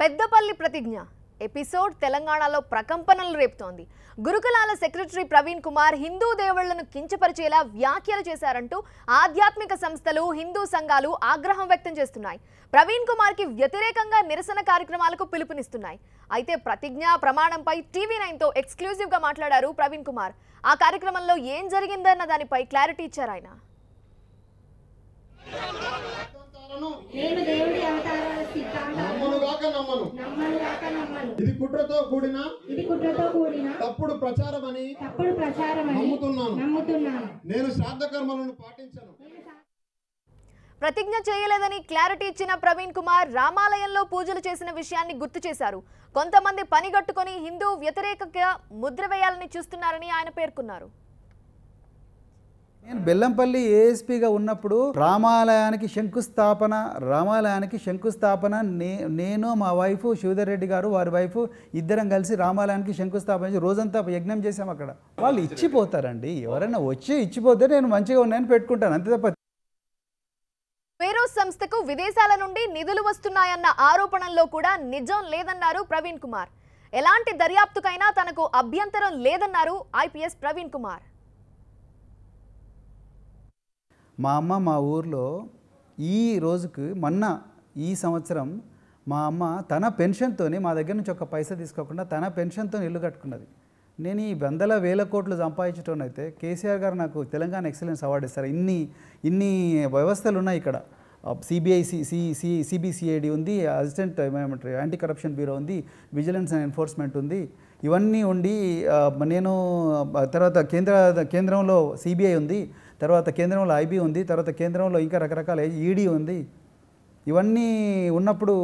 పెద్దపల్లి ప్రతిజ్ఞ ఎపిసోడ్ తెలంగాణలో ప్రకంపనలు రేపుతోంది గురుకులాల సెక్రటరీ ప్రవీణ్ కుమార్ హిందూ దేవుళ్లను కించపరిచేలా వ్యాఖ్యలు చేశారంటూ ఆధ్యాత్మిక సంస్థలు హిందూ సంఘాలు ఆగ్రహం వ్యక్తం చేస్తున్నాయి ప్రవీణ్ కుమార్కి వ్యతిరేకంగా నిరసన కార్యక్రమాలకు పిలుపునిస్తున్నాయి అయితే ప్రతిజ్ఞ ప్రమాణంపై టీవీ నైన్తో ఎక్స్క్లూజివ్గా మాట్లాడారు ప్రవీణ్ కుమార్ ఆ కార్యక్రమంలో ఏం జరిగిందన్న దానిపై క్లారిటీ ఇచ్చారు ఆయన నమ్మను ఇది కుట్రతో కూడిన ఇది కుట్రతో కూడిన తప్పుడు ప్రచారం అని తప్పుడు ప్రచారం నమ్ముతున్నాను నమ్ముతున్నాను నేను శ్రాద్ధ కర్మలను పాటించను ప్రతిజ్ఞ చేయలేదని క్లారిటీ ఇచ్చిన ప్రవీణ్ కుమార్ రామాలయంలో పూజలు చేసిన విషయాన్ని గుర్తు చేశారు కొంతమంది పనిగట్టుకుని హిందూ వ్యతిరేక ముద్ర వేయాలని చూస్తున్నారని ఆయన పేర్కొన్నారు నేను బెల్లంపల్లి ఏఎస్పీగా ఉన్నప్పుడు రామాలయానికి శంకుస్థాపన రామాలయానికి శంకుస్థాపన నే నేను మా వైఫ్ శివధర్ రెడ్డి గారు వారి వైఫ్ ఇద్దరం కలిసి రామాలయానికి శంకుస్థాపన చేసి రోజంతా యజ్ఞం చేసాం అక్కడ వాళ్ళు ఇచ్చిపోతారండి ఎవరైనా వచ్చి ఇచ్చిపోతే నేను మంచిగా ఉన్నాయని పెట్టుకుంటాను అంతే తప్ప ఫెరోజ్ సంస్థకు విదేశాల నుండి నిధులు వస్తున్నాయన్న ఆరోపణల్లో కూడా నిజం లేదన్నారు ప్రవీణ్ కుమార్ ఎలాంటి దర్యాప్తుకైనా తనకు అభ్యంతరం లేదన్నారు ఐపీఎస్ ప్రవీణ్ కుమార్ మా అమ్మ మా ఊర్లో ఈ రోజుకి మొన్న ఈ సంవత్సరం మా అమ్మ తన పెన్షన్తోనే మా దగ్గర నుంచి ఒక పైసా తీసుకోకుండా తన పెన్షన్తో ఇల్లు కట్టుకున్నది నేను ఈ వందల వేల కోట్లు సంపాదించడం అయితే కేసీఆర్ గారు నాకు తెలంగాణ ఎక్సలెన్స్ అవార్డు ఇస్తారు ఇన్ని ఇన్ని వ్యవస్థలు ఉన్నాయి ఇక్కడ సిబిఐ సి సిబిసిఐడి ఉంది అసిస్టెంట్ ఏమంటారు యాంటీ కరప్షన్ బ్యూరో ఉంది విజిలెన్స్ అండ్ ఎన్ఫోర్స్మెంట్ ఉంది ఇవన్నీ ఉండి నేను తర్వాత కేంద్ర కేంద్రంలో సిబిఐ ఉంది తర్వాత కేంద్రంలో ఐబీ ఉంది తర్వాత కేంద్రంలో ఇంకా రకరకాల ఈడీ e ఉంది ఇవన్నీ ఉన్నప్పుడు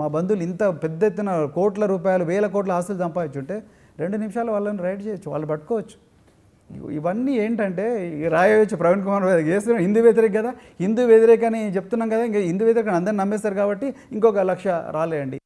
మా బంధువులు ఇంత పెద్ద ఎత్తున కోట్ల రూపాయలు వేల కోట్ల ఆస్తులు సంపాదించుంటే రెండు నిమిషాలు వాళ్ళని రైడ్ చేయొచ్చు వాళ్ళు పట్టుకోవచ్చు ఇవన్నీ ఏంటంటే రాయవచ్చు ప్రవీణ్ కుమార్ చేస్తున్నాం హిందూ వ్యతిరేక కదా హిందూ వ్యతిరేక అని చెప్తున్నాం కదా ఇంకా హిందూ వ్యతిరేక అందరిని నమ్మేస్తారు కాబట్టి ఇంకొక లక్ష రాలేయండి